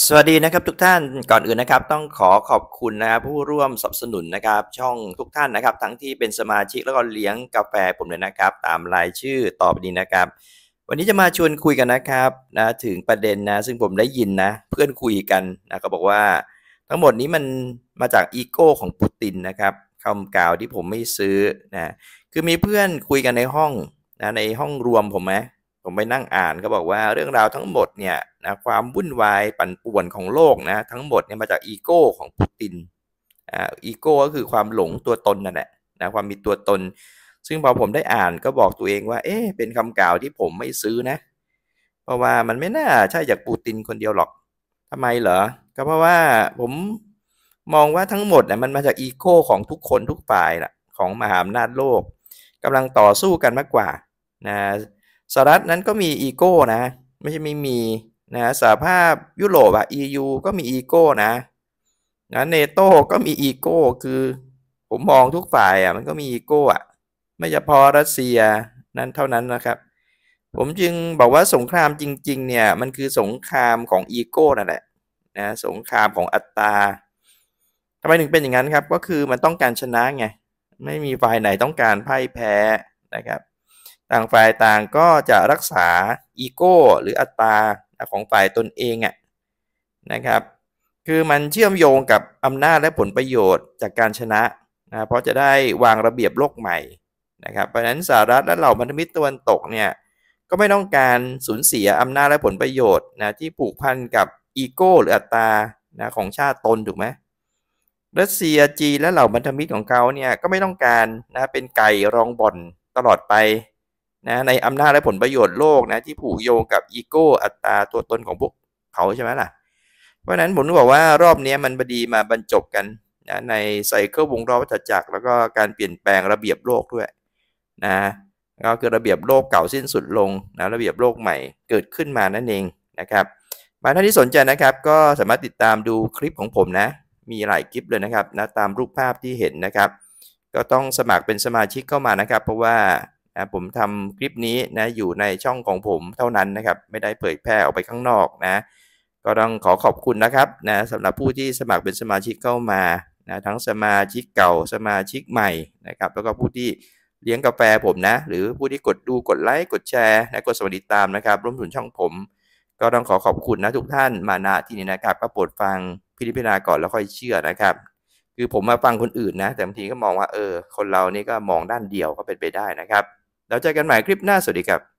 สวัสดีนะครับ ทุกท่านก่อนอื่นนะครับต้องขอขอบคุณนะครับผู้ร่วมสนับสนุนนะครับ ช่องทุกท่านนะครับ ทั้งที่เป็นสมาชิกแล้วก็เลี้ยงกาแฟผมเลยนะครับ ตามรายชื่อต่อไปนี้นะครับ วันนี้จะมาชวนคุยกันนะครับนะถึงประเด็นนะซึ่งผมได้ยินนะ เพื่อนคุยกันนะก็บอกว่าทั้งหมดนี้มันมาจากอีโก้ของปูตินนะครับคำกล่าวที่ผมไม่ซื้อนะคือมีเพื่อนคุยกันในห้องนะในห้องรวมผมไหมผมไปนั่งอ่านก็บอกว่าเรื่องราวทั้งหมดเนี่ยนะความวุ่นวายปั่นป่วนของโลกนะ ทั้งหมดเนี่ยมาจากอีโก้ของปูตินอ่าอีโก้ก็คือความหลงตัวตนนั่นแหละนะความมีตัวตน ซึ่งพอผมได้อ่านก็บอกตัวเองว่าเอ๊ะเป็นคำกล่าวที่ผมไม่ซื้อนะ เพราะว่ามันไม่น่าใช่จากปูตินคนเดียวหรอกทำไมเหรอก็เพราะว่าผมมองว่าทั้งหมดเนี่ยมันมาจากอีโก้ของทุกคนทุกฝ่ายละของมหาอำนาจโลก กำลังต่อสู้กันมากกว่านะสหรัฐนั้นก็มีอีโก้นะ ไม่ใช่ไม่มีนะสหภาพยุโรปอะ EU ก็มีอีโก้นะนะเนโตก็มีอีโก้คือ ผมมองทุกฝ่ายอะมันก็มีอีโก้อะไม่เฉพาะรัสเซียนั้นเท่านั้นนะครับ ผมจึงบอกว่าสงครามจริง ๆ เนี่ยมันคือสงครามของอีโก้นั่นแหละนะสงครามของอัตตาทำไมถึงเป็นอย่างนั้นครับก็คือมันต้องการชนะไง ไม่มีฝ่ายไหนต้องการพ่ายแพ้นะครับต่างฝ่ายต่างก็จะรักษา อีโก้หรืออัตราของฝ่ายตนเองอะนะครับคือมันเชื่อมโยงกับอำนาจและผลประโยชน์จากการชนะนะ เพราะจะได้วางระเบียบโลกใหม่นะครับเพราะนั้นสหรัฐ และเหล่าพันธมิตรตะวันตกเนี่ยก็ไม่ต้องการสูญเสียอำนาจและผลประโยชน์นะที่ผูกพันกับอีโก้หรืออัตรานะของชาติตนถูกไหมรัสเซียจีและเหล่าพันธมิตรของเขาเนี่ยก็ไม่ต้องการนะเป็นไก่รองบ่อนตลอดไปนะในอำนาจและผลประโยชน์โลกนะ ที่ผูกโยงกับอีโก้อัตตาตัวตนของพวกเขาใช่ไหมล่ะ เพราะนั้นผมบอกว่ารอบนี้มันบดีมาบรรจบกันนะในไซเคิลวงรอบวัฏจักรแล้วก็การเปลี่ยนแปลงระเบียบโลกด้วยนะก็คือระเบียบโลกเก่าสิ้นสุดลงนะระเบียบโลกใหม่เกิดขึ้นมานั่นเองนะครับ มาท่านที่สนใจนะครับ ก็สามารถติดตามดูคลิปของผมนะ มีหลายคลิปเลยนะครับนะตามรูปภาพที่เห็นนะครับ ก็ต้องสมัครเป็นสมาชิกเข้ามานะครับ เพราะว่านะผมทำคลิปนี้นะอยู่ในช่องของผมเท่านั้นนะครับไม่ได้เผยแพร่ออกไปข้างนอกนะ ก็ต้องขอขอบคุณนะครับนะสำหรับผู้ที่สมัครเป็นสมาชิกเข้ามานะ ทั้งสมาชิกเก่าสมาชิกใหม่นะครับ แล้วก็ผู้ที่เลี้ยงกาแฟผมนะ หรือผู้ที่กดดูกดไลค์กดแชร์ และกดสวัสดีตามนะครับร่วมถึงช่องผม ก็ต้องขอขอบคุณนะ ทุกท่านมาณที่นี้นะครับ ก็โปรดฟังพิจารณาก่อนแล้วค่อยเชื่อนะครับ คือผมมาฟังคนอื่นนะ แต่บางทีก็มองว่าเออ คนเรานี่ก็มองด้านเดียวก็เป็นไปได้นะครับแล้วเจอกันใหม่คลิปหน้า สวัสดีครับ